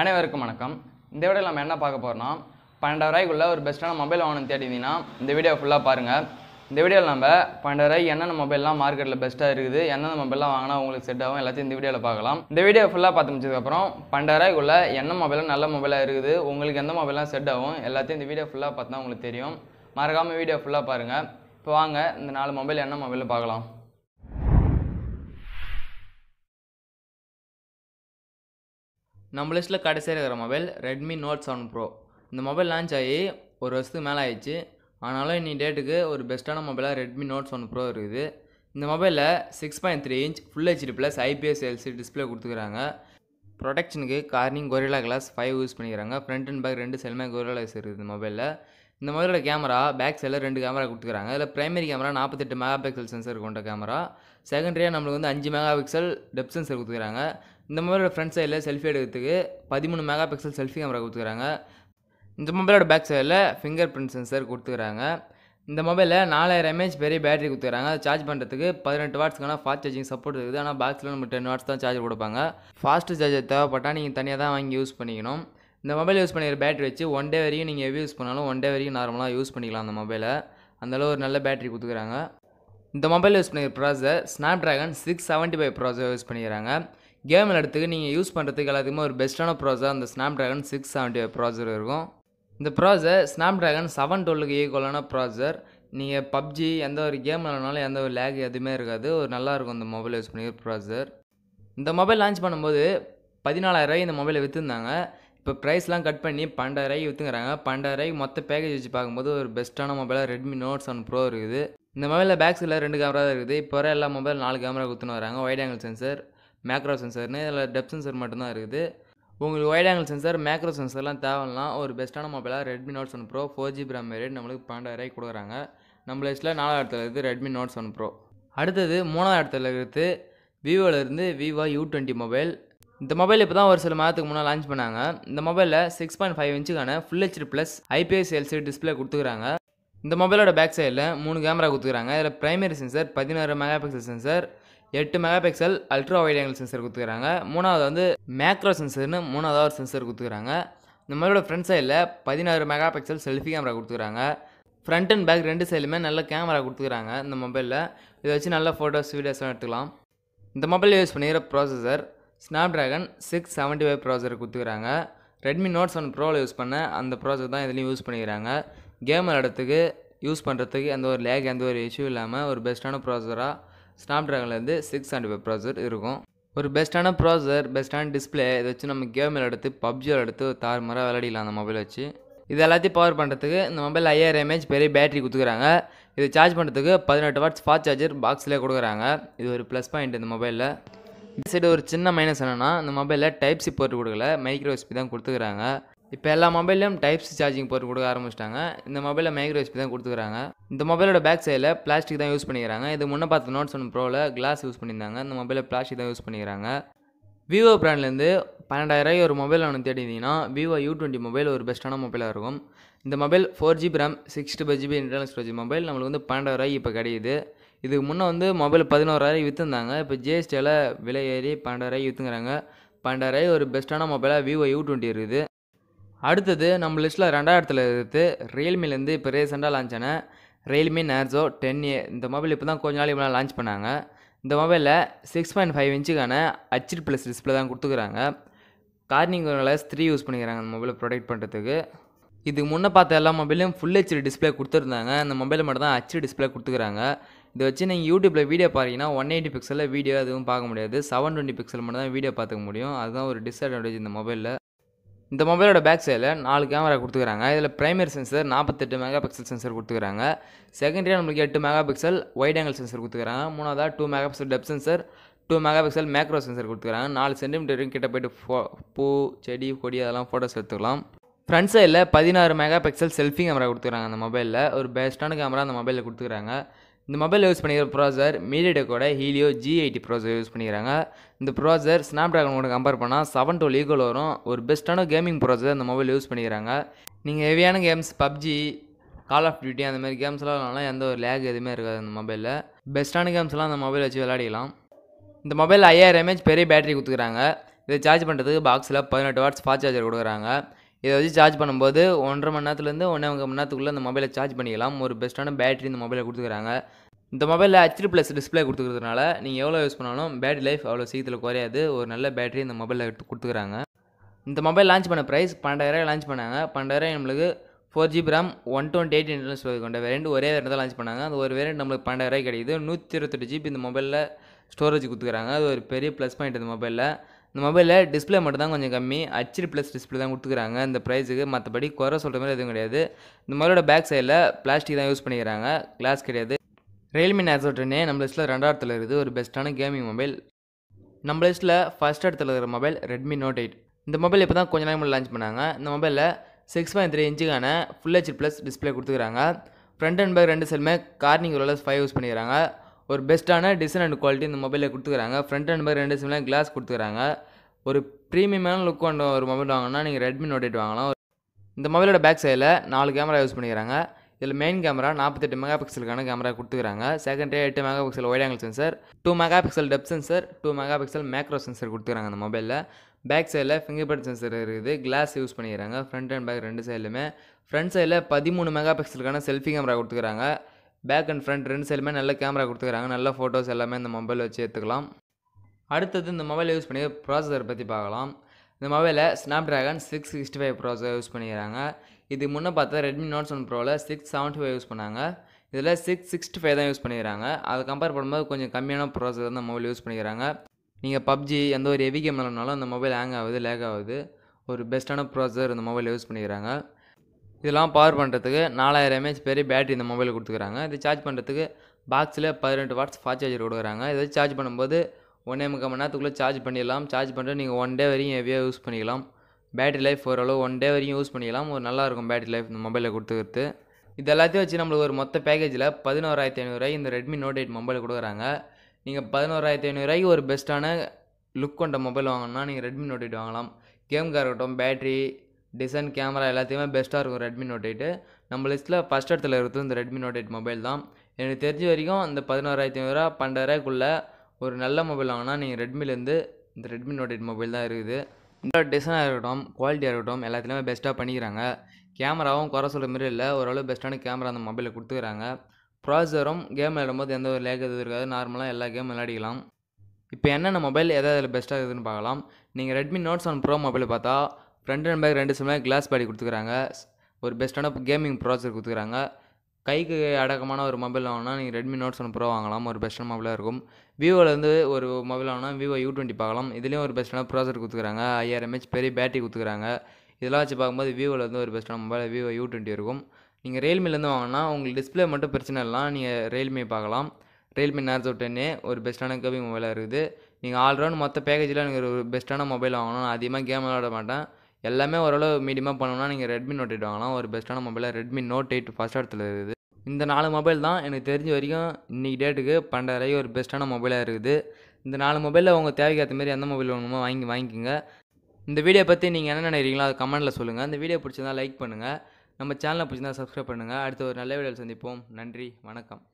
அனைவருக்கும் வணக்கம் இந்த விட நம்ம என்ன பார்க்க போகிறோம்னா பன்னெண்டாயிரூவாய்க்குள்ளே ஒரு பெஸ்ட்டான மொபைல் வாங்கணும் தேடிங்கன்னா இந்த வீடியோ ஃபுல்லாக பாருங்கள் இந்த வீடியோவில் நம்ம ரூபாய் என்னென்ன மொபைல்லாம் மார்க்கெட்டில் பெஸ்ட்டாக இருக்குது என்னென்ன மொபைல்லாம் வாங்கினா உங்களுக்கு செட் ஆகும் எல்லாத்தையும் இந்த வீடியோவில் பார்க்கலாம் இந்த வீடியோ ஃபுல்லாக பார்த்து முடிச்சதுக்கப்புறம் பன்னெண்டாயிரூவாய்க்குள்ளே என்ன மொபைலும் நல்ல மொபைலாக இருக்குது உங்களுக்கு எந்த மொபைலாம் செட் ஆகும் எல்லாத்தையும் இந்த வீடியோ ஃபுல்லாக பார்த்தா உங்களுக்கு தெரியும் மறக்காமல் வீடியோ ஃபுல்லாக பாருங்கள் இப்போ வாங்க இந்த நாலு மொபைல் என்ன மொபைலில் பார்க்கலாம் நம்ம லிஸ்ட்டில் கடைசியாக இருக்கிற mobile Redmi Note seven Pro இந்த மொபைல் லான்ச் ஆகி ஒரு வருஷத்துக்கு மேலே ஆயிடுச்சு ஆனாலும் இன்னி டேட்டுக்கு ஒரு பெஸ்ட்டான மொபைலாக ரெட்மி நோட் செவன் ப்ரோ இருக்குது இந்த மொபைலில் six point three inch full HD plus IPS LC display கொடுத்துக்கிறாங்க ப்ரொடக்ஷனுக்கு Corning Gorilla glass five use பண்ணிக்கிறாங்க ஃப்ரண்ட் அண்ட் பேக் ரெண்டு செல்மே கொரிலா இருக்குது இந்த மொபைலில் இந்த மொபைலோட கேமரா பேக் சைடில் ரெண்டு கேமரா கொடுத்துக்கிறாங்க அதில் பிரைமரி கேமரா நாற்பத்தெட்டு மெகா பிக்சல் சென்சர் கொண்ட கேமரா செகண்டரியாக நம்மளுக்கு வந்து அஞ்சு மெகா பிக்சல் டெப் சென்சர் கொடுத்துக்கிறாங்க இந்த மொபைலோட ஃப்ரண்ட் சைடில் செல்ஃபி எடுக்கிறதுக்கு பதிமூணு மெகா பிக்சல் செல்ஃபி கேமரா கொடுத்துக்கிறாங்க இந்த மொபைலோட பேக் சைடில் ஃபிங்கர் பிரிண்ட் சென்சர் கொடுத்துக்கிறாங்க இந்த மொபைலில் நாலாயிரம் எம்ஏஹெச் பெரிய பேட்டரி கொடுத்துக்கிறாங்க சார்ஜ் பண்ணுறதுக்கு பதினெட்டு வாட்ஸ்க்கான ஃபாஸ்ட் சார்ஜிங் சப்போர்ட் இருக்குது ஆனால் பாக்ஸில் நம்ம டென் வாட்ஸ் தான் சார்ஜ் கொடுப்பாங்க ஃபாஸ்ட் சார்ஜர் தேவைப்பட்டால் நீங்கள் தனியாக தான் வாங்கி யூஸ் பண்ணிக்கணும் இந்த மொபைல் யூஸ் பண்ணிக்கிற பேட்டரி வச்சு ஒன் டே வரையும் நீங்கள் எவ்வளோ யூஸ் பண்ணாலும் ஒன் டே வரைக்கும் நார்மலாக யூஸ் பண்ணிக்கலாம் அந்த மொபைலை அந்தளவு ஒரு நல்ல பேட்டரி கொடுத்துக்கிறாங்க இந்த மொபைல் யூஸ் பண்ணிக்கிற processor Snapdragon six seventy five processor use பண்ணிக்கிறாங்க கேம் விளையாடுறதுக்கு நீங்கள் யூஸ் பண்ணுறதுக்கு எல்லாத்துக்குமே ஒரு பெஸ்ட்டான ப்ராசர் அந்த ஸ்னாப் ட்ராகன் சிக்ஸ் செவன்ட்டி ப்ராசர் இருக்கும் இந்த ப்ராசர் ஸ்னாப் ட்ராகன் செவன் டுவெல்லுக்கு ஈக்குவலான ப்ராசர் நீங்கள் பப்ஜி எந்த ஒரு கேம் விளாட்னாலும் எந்த ஒரு லேக் எதுவுமே இருக்காது ஒரு நல்லாயிருக்கும் இந்த மொபைல் யூஸ் பண்ணி ப்ராசர் இந்த மொபைல் லான்ச் பண்ணும்போது பதினாலாயிரரூவாய் இந்த மொபைலை விற்றுருந்தாங்க இப்போ ப்ரைஸ்லாம் கட் பண்ணி பன்னெண்டாயிரரூவாய்க்கு விற்றுங்கிறாங்க பன்னெண்டாயிரரூவாய்க்கு மொத்த பேக்கேஜ் வச்சு பார்க்கும்போது ஒரு பெஸ்ட்டான மொபைலாக ரெட்மி நோட் செவன் ப்ரோ இருக்குது இந்த மொபைலில் பேக்ஸில் ரெண்டு கேமரா தான் இருக்குது இப்போ வர எல்லா மொபைல் நாலு கேமரா கொடுத்துன்னு வராங்க ஒயிட் ஆங்கிள் சென்சர் மேக்ரோ சென்சர்னு இதில் டெப் சென்சர் மட்டும்தான் இருக்குது உங்களுக்கு ஒயிட் ஆங்கிள் சென்சர் மேக்ரோ சென்சர்லாம் தேவைலாம் ஒரு பெஸ்ட்டான மொபைலாக Redmi Notes one Pro four GB RAM rate நம்மளுக்கு பன்னெண்டாயிரம் கொடுக்குறாங்க நம்ம லிஸ்ட்டில் நாலாவது இடத்துல இருக்குது ரெட்மி நோட்ஸ் ஒன் ப்ரோ அடுத்தது மூணாவது இடத்துல இருக்குது விவோலேருந்து விவோ யூ டுவெண்ட்டி மொபைல் இந்த மொபைல் இப்போ தான் ஒரு சில மாதத்துக்கு முன்னாள் லான்ச் பண்ணாங்க இந்த மொபைலில் சிக்ஸ் பாயிண்ட் ஃபைவ் இன்ச்சுக்கான full HD plus IPS LCD display கொடுத்துக்கிறாங்க இந்த மொபைலோட பேக் சைடில் மூணு கேமரா கொடுத்துக்கிறாங்க இதில் ப்ரைமரி சென்சர் பதினாறு மெகா பிக்சல் சென்சர் எட்டு mega pixel ultra wide angle sensor கொடுத்துக்கிறாங்க மூணாவது வந்து மேக்ரோ சென்சர்னு மூணாவது ஒரு சென்சர் கொடுத்துக்கிறாங்க இந்த மொபைலோட ஃப்ரண்ட் சைடில் பதினாறு மெகா பிக்சல் செல்ஃபி கேமரா கொடுத்துக்கிறாங்க ஃப்ரண்ட் அண்ட் பேக் ரெண்டு சைடுமே நல்ல கேமரா கொடுத்துக்கிறாங்க இந்த மொபைலில் இதை வச்சு நல்ல ஃபோட்டோஸ் வீடியோஸ்லாம் எடுத்துக்கலாம் இந்த மொபைல் யூஸ் பண்ணிக்கிற processor Snapdragon six seventy five processor கொடுத்துக்கிறாங்க ரெட்மி நோட் செவன் ப்ரோவில் யூஸ் பண்ண அந்த ப்ராசர் தான் இதுலேயும் யூஸ் பண்ணிக்கிறாங்க கேம் விளாடுறதுக்கு யூஸ் பண்ணுறதுக்கு எந்த ஒரு லேக் எந்த ஒரு இஷ்யூ இல்லாமல் ஒரு பெஸ்ட்டான ப்ராசராக ஸ்னாப் ட்ராகன்லேருந்து சிக்ஸ் ஹண்ட்ரட் ஃபைவ் ப்ராசர் இருக்கும் ஒரு பெஸ்ட்டான ப்ராசர் பெஸ்ட்டான டிஸ்பிளே இதை வச்சு நம்ம கேம் விளையாடுத்து பப்ஜி விளையாடுத்து தார் மாதிரி விளையாடிடலாம் அந்த மொபைல் வச்சு இது எல்லாத்தையும் பவர் பண்ணுறதுக்கு இந்த மொபைல் ஐயாயிரம் எம்ஏஹெச் பெரிய பேட்டரி கொடுத்துக்குறாங்க இது சார்ஜ் பண்ணுறதுக்கு பதினெட்டு வாட்ஸ் ஃபாஸ்ட் சார்ஜர் பாக்ஸ்லேயே கொடுக்குறாங்க இது ஒரு ப்ளஸ் பாயிண்ட் இந்த மொபைலில் இந்த சைடு ஒரு சின்ன மைனஸ் என்னென்னா இந்த மொபைலில் டைப் சி போட்டு கொடுக்கல மைக்ரோ எஸ்பி தான் கொடுத்துக்குறாங்க இப்போ எல்லா மொபைல்லையும் டைப் சி சார்ஜிங் போட்டு கொடுக்க ஆரம்பிச்சிட்டாங்க இந்த மொபைலில் மைக்ரோ எஸ்பி தான் கொடுத்துக்கிறாங்க இந்த மொபைலோட பேக் சைடில் பிளாஸ்டிக் தான் யூஸ் பண்ணிக்கிறாங்க இது முன்னே பார்த்த நோட்ஸ் ஒன் ப்ரோவில் கிளாஸ் யூஸ் பண்ணியிருந்தாங்க இந்த மொபைலில் பிளாஸ்டிக் தான் யூஸ் பண்ணிக்கிறாங்க விவோ ப்ராண்ட்லேருந்து பன்னெண்டாயிரம் ஒரு மொபைல் ஒன்று தேடினீங்கன்னா விவோ யூ டுவெண்ட்டி மொபைல் ஒரு பெஸ்ட்டான மொபைலாக இருக்கும் இந்த mobile four GB RAM sixty five GB internal storage mobile நம்மளுக்கு வந்து பன்னெண்டாயிரரூவாய்க்கு இப்போ கிடையாது இதுக்கு முன்னே வந்து மொபைல் பதினோராயிரம் விற்றுந்தாங்க இப்போ ஜிஎஸ்டியில் விலை ஏறி பன்னெண்டாயிரம் விற்றுங்கிறாங்க பன்னெண்டாயிரம் ஒரு பெஸ்ட்டான மொபைலாக விவோ யூ டுவெண்ட்டி இருக்குது அடுத்தது நம்ம லிஸ்ட்டில் ரெண்டாயிரத்தில் இருந்து ரியல்மிலேருந்து இப்போ ரீசெண்டாக லான்ச் ஆன ரியல்மி நேர்ஸோ டென் ஏ இந்த மொபைல் இப்போ தான் கொஞ்ச நாள் இவ்வளோ லான்ச் பண்ணாங்க இந்த மொபைலில் சிக்ஸ் பாயிண்ட் ஃபைவ் இன்ச்சுக்கான அச்சிட் ப்ளஸ் டிஸ்பிளே தான் கொடுத்துக்குறாங்க கார்னிங் லெஸ் த்ரீ யூஸ் பண்ணிக்கிறாங்க அந்த மொபைலை ப்ரொடெக்ட் பண்ணுறதுக்கு இதுக்கு முன்னே பார்த்த எல்லா மொபைலையும் ஃபுல் ஹெச்டி டிஸ்பிளே கொடுத்துருந்தாங்க அந்த மொபைலில் மட்டும் தான் ஹெச்டி டிஸ்பிளே கொடுத்துக்கிறாங்க இதை வச்சு நீங்கள் யூடியூப்பில் வீடியோ பார்த்தீங்கன்னா ஒன் எயிட்டி பிக்சலில் வீடியோ எதுவும் பார்க்க முடியாது செவன் டுவெண்ட்டி பிக்சல் மட்டும் தான் வீடியோ பார்த்துக்க முடியும் அதுதான் ஒரு டிஸ்அட்வான்டேஜ் இந்த மொபைலில் இந்த மொபைலோட பேக் சைடில் நாலு கேமரா கொடுத்துக்கிறாங்க இதில் பிரைமரி சென்சர் நாற்பத்தெட்டு மெகா பிக்சல் சென்சர் கொடுத்துக்கிறாங்க செகண்டரியாக நம்மளுக்கு எட்டு mega pixel wide angle sensor கொடுத்துக்கிறாங்க மூணாவதாக two mega pixel depth sensor two mega pixel macro sensor கொடுத்துக்கிறாங்க நாலு சென்டிமீட்டரும் கிட்ட போய்ட்டு ஃபோ பூ செடி கொடி அதெல்லாம் ஃபோட்டோஸ் எடுத்துக்கலாம் ஃப்ரண்ட் சைடில் பதினாறு மெகா பிக்சல் செல்ஃபி கேமரா கொடுத்துக்கிறாங்க அந்த மொபைலில் ஒரு பெஸ்ட்டான கேமரா அந்த மொபைலில் கொடுத்துக்கிறாங்க இந்த மொபைல் யூஸ் பண்ணிக்கிற ப்ராசர் மீடியடெக்கோட Helio G eighty processor use பண்ணிக்கிறாங்க இந்த ப்ராசர் ஸ்னாப் ட்ராகனோட கம்பேர் பண்ணால் செவன் டுவெல் ஈக்குவல் வரும் ஒரு பெஸ்ட்டான கேமிங் ப்ராசர் இந்த மொபைல் யூஸ் பண்ணிக்கிறாங்க நீங்கள் ஹெவியான games PUBG Call of Duty அந்த மாதிரி கேம்ஸ்லாம் விளாட்லாம் எந்த ஒரு லேக் எதுவுமே இருக்காது அந்த மொபைலில் பெஸ்ட்டான கேம்ஸ்லாம் அந்த மொபைல் வச்சு விளையாடிக்கலாம் இந்த மொபைல் ஐயாயிரம் எம்ஏஹெச் பெரிய பேட்டரி கொடுத்துக்கிறாங்க இதை சார்ஜ் பண்ணுறதுக்கு பாக்ஸில் பதினெட்டு வாட்ஸ் ஃபாஸ்ட் சார்ஜர் கொடுக்குறாங்க இதை வச்சு சார்ஜ் பண்ணும்போது ஒன்றரை மணி நேரத்துலேருந்து ஒன்றே மணி நேரத்துக்குள்ளே அந்த மொபைலை சார்ஜ் பண்ணிக்கலாம் ஒரு பெஸ்ட்டான பேட்டரி இந்த மொபைலை கொடுத்துக்கிறாங்க இந்த மொபைலில் ஹெச்டி ப்ளஸ் டிஸ்பிளே கொடுத்துக்கிறதுனால நீங்கள் எவ்வளோ யூஸ் பண்ணாலும் பேட்டரி லைஃப் அவ்வளோ சீக்கிரத்தில் குறையாது ஒரு நல்ல பேட்டரி இந்த மொபைலில் எடுத்து இந்த மொபைல் லான்ச் பண்ண ப்ரைஸ் பன்னெண்டாயிரம் லான்ச் பண்ணாங்க பன்னெண்டாயிரம் நம்மளுக்கு four GB RAM one twenty eight internal storage கொண்ட வேரியண்ட் ஒரே வேறு தான் லான்ச் பண்ணாங்க அந்த ஒரு வேரியண்ட் நம்மளுக்கு பன்னெண்டாயிரம் கிடைக்குது நூற்றி இருபத்தெட்டு ஜிபி இந்த மொபைலில் ஸ்டோரேஜ் கொடுத்துக்கிறாங்க அது ஒரு பெரிய ப்ளஸ் பாயிண்ட் இந்த மொபைலில் இந்த மொபைலில் டிஸ்பிளே மட்டும் தான் கொஞ்சம் கம்மி ஹச்டி ப்ளஸ் டிஸ்பிளே தான் கொடுத்துக்கிறாங்க இந்த ப்ரைஸுக்கு மற்றபடி குறை சொல்கிற மாதிரி எதுவும் கிடையாது இந்த மொபைலோட பேக் சைடில் பிளாஸ்டிக் தான் யூஸ் பண்ணிக்கிறாங்க கிளாஸ் கிடையாது ரியல்மி நேசோ டென்னே நம்ம லிஸ்ட்டில் ரெண்டாயிரத்தில் இருக்குது ஒரு பெஸ்ட்டான கேமிங் மொபைல் நம்ம லிஸ்ட்டில் ஃபஸ்ட் இடத்துல இருக்கிற மொபைல் ரெட்மி நோட் எயிட் இந்த மொபைல் இப்போ தான் கொஞ்ச நாள் முன்னாடி லான்ச் பண்ணாங்க இந்த மொபைலில் சிக்ஸ் பாயிண்ட் த்ரீ இன்ச்சுக்கான ஃபுல் ஹெச் ப்ளஸ் டிஸ்பிளே கொடுத்துக்கிறாங்க ஃப்ரண்ட் அண்ட் பேக் ரெண்டு செல்லுமே கார்னிங் ரோலர்ஸ் ஃபைவ் யூஸ் பண்ணிக்கிறாங்க ஒரு பெஸ்ட்டான டிசைன் அண்ட் குவாலிட்டி இந்த மொபைலில் கொடுத்துக்கிறாங்க ஃப்ரண்ட் அண்ட் பேக் ரெண்டு செல்லுமே கிளாஸ் கொடுத்துக்கிறாங்க ஒரு ப்ரீமியமான லுக் கொண்ட ஒரு மொபைல் வாங்கினா நீங்கள் ரெட்மி நோட் எயிட் வாங்கலாம் இந்த மொபைலோட பேக் சைடில் நாலு கேமரா யூஸ் பண்ணிக்கிறாங்க இதில் மெயின் கேமரா நாற்பத்தெட்டு மெகா பிக்சலுக்கான கேமரா கொடுத்துக்கிறாங்க செகண்டரி எட்டு mega pixel wide angle sensor two mega pixel depth sensor two mega pixel macro sensor கொடுத்துக்கிறாங்க அந்த மொபைலில் பேக் சைடில் ஃபிங்கர் பிரிண்ட் சென்சர் இருக்குது கிளாஸ் யூஸ் பண்ணிக்கிறாங்க ஃப்ரண்ட் அண்ட் பேக் ரெண்டு சைடுலுமே ஃப்ரண்ட் சைடில் பதிமூணு மெகா பிக்சலுக்கான செல்ஃபி கேமரா கொடுத்துக்கிறாங்க பேக் அண்ட் ஃப்ரண்ட் ரெண்டு சைடுமே நல்ல கேமரா கொடுத்துக்கிறாங்க நல்ல ஃபோட்டோஸ் எல்லாமே இந்த மொபைல் வச்சு எடுத்துக்கலாம் அடுத்தது இந்த மொபைல் யூஸ் பண்ணி ப்ராசஸர் பற்றி பார்க்கலாம் இந்த மொபைலில் Snapdragon six sixty five processor use பண்ணிக்கிறாங்க இது முன்னே பார்த்தா ரெட்மி நோட் ஒன் ப்ரோவில் சிக்ஸ் செவன்ட்டி ஃபைவ் யூஸ் பண்ணாங்க இதில் சிக்ஸ் சிக்ஸ்டி ஃபைவ் தான் யூஸ் பண்ணிக்கிறாங்க அதை கம்பேர் பண்ணும்போது கொஞ்சம் கம்மியான ப்ராசஸர் தான் மொபைல் யூஸ் பண்ணிக்கிறாங்க நீங்கள் பப்ஜி எந்த ஒரு ஹெவி கேம் இல்லைனாலும் அந்த மொபைல் ஹேங் ஆகுது லேக் ஆகுது ஒரு பெஸ்ட்டான ப்ரோசர் இந்த மொபைல் யூஸ் பண்ணிக்கிறாங்க இதெல்லாம் பவர் பண்ணுறதுக்கு நாலாயிரம் எம்ஏஹெச் பெரிய பேட்டரி இந்த மொபைல் கொடுத்துக்கிறாங்க இது சார்ஜ் பண்ணுறதுக்கு பாக்ஸில் பதினெட்டு வாட்ஸ் ஃபாஸ்ட் சார்ஜர் கொடுக்குறாங்க இதை சார்ஜ் பண்ணும்போது ஒன்றே முக்கால் மணி நேரத்துக்குள்ளே சார்ஜ் பண்ணிடலாம் சார்ஜ் பண்ணிட்டு நீங்கள் ஒன் டே வரையும் ஹெவியாக யூஸ் பண்ணிக்கலாம் பேட்டரி லைஃப் ஓரளவு ஒன் டே வரையும் யூஸ் பண்ணிக்கலாம் ஒரு நல்லாயிருக்கும் பேட்டரி லைஃப் இந்த மொபைலில் கொடுத்துக்கிறது இது எல்லாத்தையும் வச்சு நம்மளுக்கு ஒரு மொத்த பேக்கேஜில் பதினோராயிரத்தி ஐநூறுரூவாய் இந்த ரெட்மி நோட் எயிட் மொபைல் கொடுக்குறாங்க நீங்கள் பதினோராயிரத்தி ஐநூறுரூவாய்க்கு ஒரு பெஸ்ட்டான லுக் கொண்ட மொபைல் வாங்கணும்னா நீங்கள் ரெட்மி நோட் எயிட் வாங்கலாம் கேம் இருக்கட்டும் பேட்ரி டிசைன் கேமரா எல்லாத்தையுமே பெஸ்ட்டாக இருக்கும் ரெட்மி நோட் எயிட்டு நம்ம லிஸ்ட்டில் ஃபஸ்ட் இடத்துல இருக்கிறது இந்த ரெட்மி நோட் எயிட் மொபைல் தான் எனக்கு தெரிஞ்ச வரைக்கும் அந்த பதினோராயிரத்தி ஐநூறுரூவா பன்னெண்டாயிரூவாய்க்குள்ளே ஒரு நல்ல மொபைல் வாங்கினா நீங்கள் ரெட்மிலேருந்து இந்த ரெட்மி நோட் எயிட் மொபைல் தான் இருக்குது இந்த டிசைனாக இருக்கட்டும் குவாலிட்டியாக இருக்கட்டும் எல்லாத்துலேயுமே பெஸ்ட்டாக பண்ணிக்கிறாங்க கேமராவும் குறை சொல்கிற மாதிரி இல்லை ஓரளவு பெஸ்ட்டான கேமரா அந்த மொபைலில் கொடுத்துக்கிறாங்க ப்ராசரும் கேம் விளையாடும் எந்த ஒரு லேக் எதுவும் இருக்காது நார்மலாக எல்லா கேம் விளையாடிக்கலாம் இப்போ என்னென்ன மொபைல் எதாவது அதில் பெஸ்ட்டாக இருக்குதுன்னு பார்க்கலாம் நீங்கள் Redmi Note seven Pro mobile பார்த்தா ஃப்ரண்ட் அண்ட் பேக் ரெண்டு சிம்மில் கிளாஸ் பாடி கொடுத்துக்கிறாங்க ஒரு பெஸ்ட்டான கேமிங் ப்ராசர் கொடுத்துக்கிறாங்க கைக்கு அடக்கமான ஒரு மொபைல் வாங்கினா நீங்கள் ரெட்மி நோட் செவன் ப்ரோ வாங்கலாம் ஒரு பெஸ்ட்டான மொபைலாக இருக்கும் வந்து ஒரு மொபைல் வாங்கினா வீவோ யூ டுவெண்ட்டி பார்க்கலாம் இதுலேயும் ஒரு பெஸ்ட்டான ப்ராசர் கொடுத்துக்கிறாங்க ஐயாயிரம் பெரிய பேட்டரி கொடுத்துக்குறாங்க இதெல்லாம் வச்சு பார்க்கும்போது விவோவில் வந்து ஒரு பெஸ்ட்டான மொபைல் வீவோ யூ டுவெண்ட்டி இருக்கும் நீங்கள் ரியல்மிலேருந்து வாங்கினா உங்களுக்கு டிஸ்பிளே மட்டும் பிரச்சனை இல்லை நீங்கள் ரியல்மி பார்க்கலாம் ரியல்மி நேர்ஸோ டென்னே ஒரு பெஸ்ட்டான கேபிங் மொபைலாக இருக்குது நீங்கள் ஆல்ரவுண்ட் மொத்த பேக்கேஜில் எனக்கு ஒரு பெஸ்ட்டான மொபைல் வாங்கணும் நான் அதிகமாக கேம் விளாட மாட்டேன் எல்லாமே ஓரளவு மீடியமாக பண்ணணும்னா நீங்கள் ரெட்மி நோட் எயிட் வாங்கலாம் ஒரு பெஸ்ட்டான மொபைலாக ரெட்மி நோட் எயிட் ஃபஸ்ட் இடத்துல இருக்குது இந்த நாலு மொபைல் தான் எனக்கு தெரிஞ்ச வரைக்கும் இன்றைக்கி டேட்டுக்கு பன்னெண்டாயிரம் வரைக்கும் ஒரு பெஸ்ட்டான மொபைலாக இருக்குது இந்த நாலு மொபைலில் உங்கள் தேவைக்கேற்ற மாதிரி மாரி எந்த மொபைல் வேணுமோ வாங்கி வாங்கிக்கோங்க இந்த வீடியோ பற்றி நீங்கள் என்ன நினைக்கிறீங்களோ அதை கமெண்டில் சொல்லுங்கள் இந்த வீடியோ பிடிச்சிருந்தா லைக் பண்ணுங்கள் நம்ம சேனலை பிடிச்சிருந்தா சப்ஸ்கிரைப் பண்ணுங்கள் அடுத்த ஒரு நல்ல வீடியோவில் சந்திப்போம் நன்றி வணக்கம்